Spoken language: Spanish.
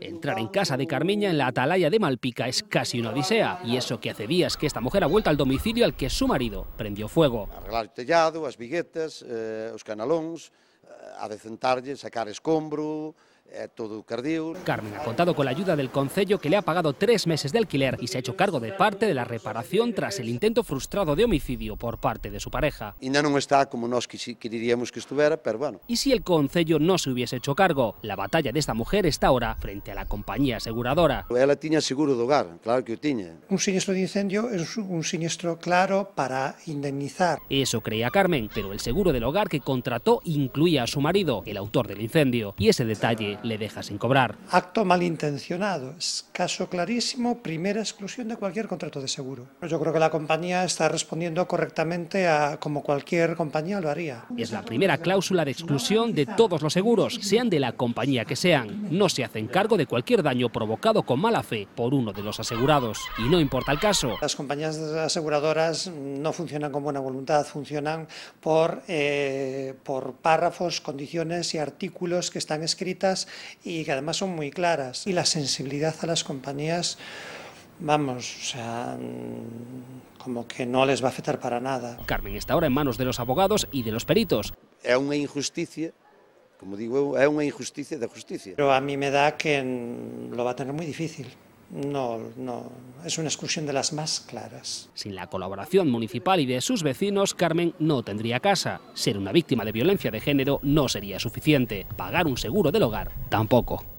Entrar en casa de Carmiña en la atalaya de Malpica es casi una odisea, y eso que hace días que esta mujer ha vuelto al domicilio al que su marido prendió fuego. Arreglar el las viguetas, los eh, eh, sacar escombro, eh, todo Carmen ha contado con la ayuda del Concello que le ha pagado tres meses de alquiler y se ha hecho cargo de parte de la reparación tras el intento frustrado de homicidio por parte de su pareja. está como nos queríamos que estuviera, pero bueno. ¿Y si el Concello no se hubiese hecho cargo? La batalla de esta mujer está ahora frente a la compañía aseguradora. Ella tenía seguro de hogar, claro que lo Un siniestro de incendio es un siniestro claro para indemnizar. Eso creía Carmen, pero el seguro del hogar que contrató incluía a su marido, el autor del incendio. Y ese detalle le deja sin cobrar. Acto malintencionado, caso clarísimo, primera exclusión de cualquier contrato de seguro. Yo creo que la compañía está respondiendo correctamente a como cualquier compañía lo haría. Es la primera cláusula de exclusión de todos los seguros, sean de la compañía que sean. No se hacen cargo de cualquier daño provocado con mala fe por uno de los asegurados. Y no importa el caso. Las compañías aseguradoras no funcionan con buena voluntad, funcionan por, eh, por párrafos, condiciones y artículos que están escritas y que además son muy claras. Y la sensibilidad a las compañías, vamos, o sea, mm, como que no les va a afectar para nada. Carmen está ahora en manos de los abogados y de los peritos. Es una injusticia como digo, es una injusticia de justicia. Pero a mí me da que lo va a tener muy difícil no, no, es una excursión de las más claras. Sin la colaboración municipal y de sus vecinos, Carmen no tendría casa. Ser una víctima de violencia de género no sería suficiente. Pagar un seguro del hogar tampoco.